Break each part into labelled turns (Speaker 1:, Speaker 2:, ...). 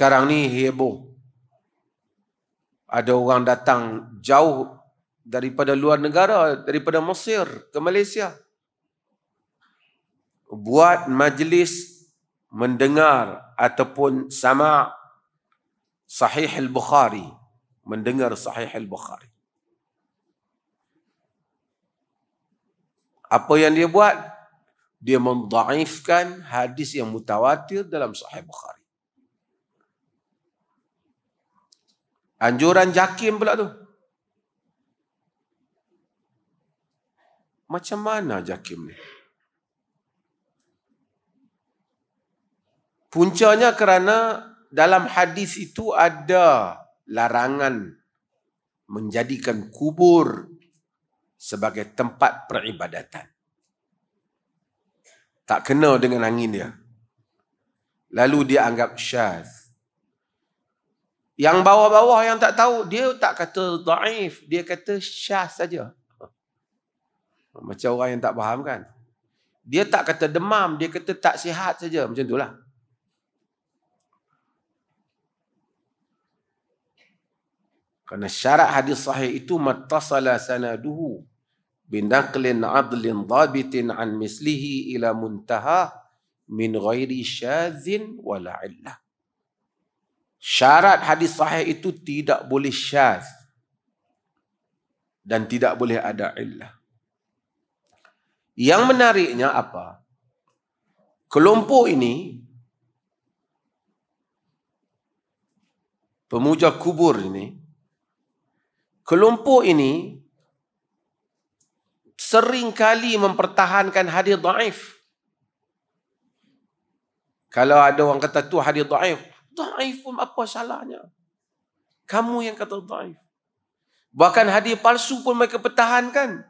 Speaker 1: Sekarang ni heboh. Ada orang datang jauh daripada luar negara, daripada Mesir ke Malaysia. Buat majlis mendengar ataupun sama Sahih Al-Bukhari. Mendengar Sahih Al-Bukhari. Apa yang dia buat? Dia menda'ifkan hadis yang mutawatir dalam Sahih Bukhari. Anjuran jakim pula tu. Macam mana jakim ni? Puncanya kerana dalam hadis itu ada larangan menjadikan kubur sebagai tempat peribadatan. Tak kena dengan angin dia. Lalu dia anggap syaz. Yang bawah-bawah yang tak tahu, dia tak kata daif, dia kata syah saja. Macam orang yang tak faham kan. Dia tak kata demam, dia kata tak sihat saja, macam itulah. Kerana syarat hadis sahih itu matasala sanaduhu binaklin adlin dhabitin an mislihi ila muntaha min ghairi syadzin wala illah syarat hadis sahih itu tidak boleh syaz dan tidak boleh ada illah. Yang menariknya apa? Kelompok ini pemuja kubur ini kelompok ini sering kali mempertahankan hadis daif. Kalau ada orang kata tu hadis daif, Da'ifun apa salahnya? Kamu yang kata da'if. Bahkan hadir palsu pun mereka pertahankan.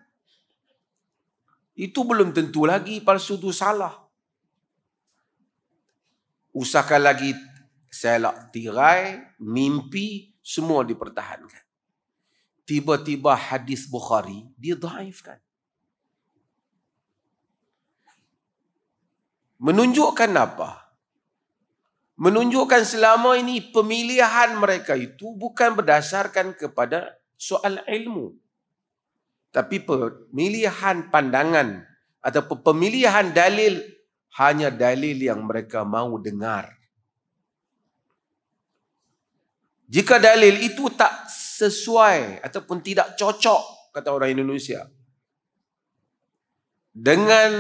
Speaker 1: Itu belum tentu lagi palsu itu salah. Usahakan lagi selak tirai, mimpi, semua dipertahankan. Tiba-tiba hadis Bukhari, dia daifkan. Menunjukkan Apa? menunjukkan selama ini pemilihan mereka itu bukan berdasarkan kepada soal ilmu tapi pemilihan pandangan atau pemilihan dalil hanya dalil yang mereka mahu dengar jika dalil itu tak sesuai ataupun tidak cocok kata orang Indonesia dengan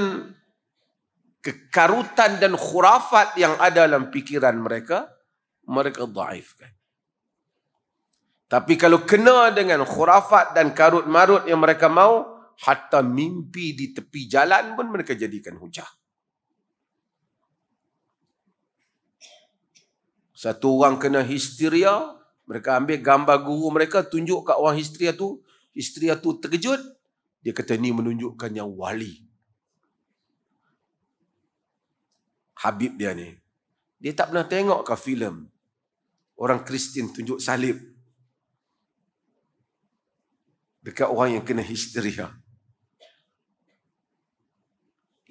Speaker 1: kekarutan dan khurafat yang ada dalam pikiran mereka, mereka daifkan. Tapi kalau kena dengan khurafat dan karut-marut yang mereka mau, hatta mimpi di tepi jalan pun mereka jadikan hujah. Satu orang kena histeria, mereka ambil gambar guru mereka, tunjuk kat orang histeria tu, histeria tu terkejut, dia kata ni menunjukkan yang wali. Habib dia ni. Dia tak pernah tengok ke filem orang Kristian tunjuk salib dekat orang yang kena histeria.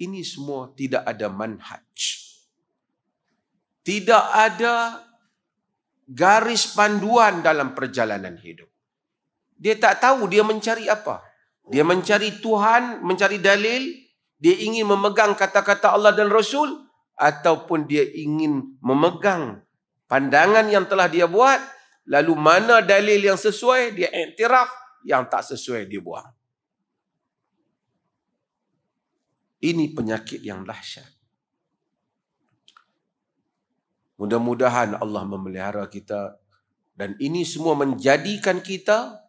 Speaker 1: Ini semua tidak ada manhaj. Tidak ada garis panduan dalam perjalanan hidup. Dia tak tahu dia mencari apa. Dia mencari Tuhan, mencari dalil. Dia ingin memegang kata-kata Allah dan Rasul. Rasul ataupun dia ingin memegang pandangan yang telah dia buat lalu mana dalil yang sesuai dia iktiraf yang tak sesuai dia buang ini penyakit yang dahsyat mudah-mudahan Allah memelihara kita dan ini semua menjadikan kita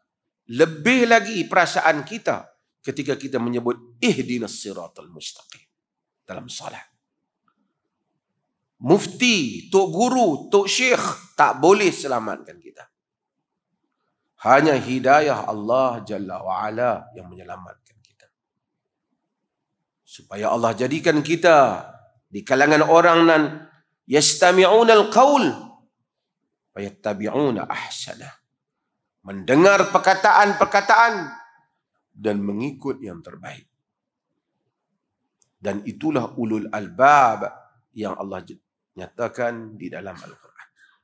Speaker 1: lebih lagi perasaan kita ketika kita menyebut ihdinas siratal mustaqim dalam salat mufti, tok guru, tok syekh tak boleh selamatkan kita. Hanya hidayah Allah Jalla wa Ala yang menyelamatkan kita. Supaya Allah jadikan kita di kalangan orang nan yastami'un al-qawl wa yattabi'un ahsana. Mendengar perkataan-perkataan dan mengikut yang terbaik. Dan itulah ulul albab yang Allah nyatakan di dalam Al-Quran.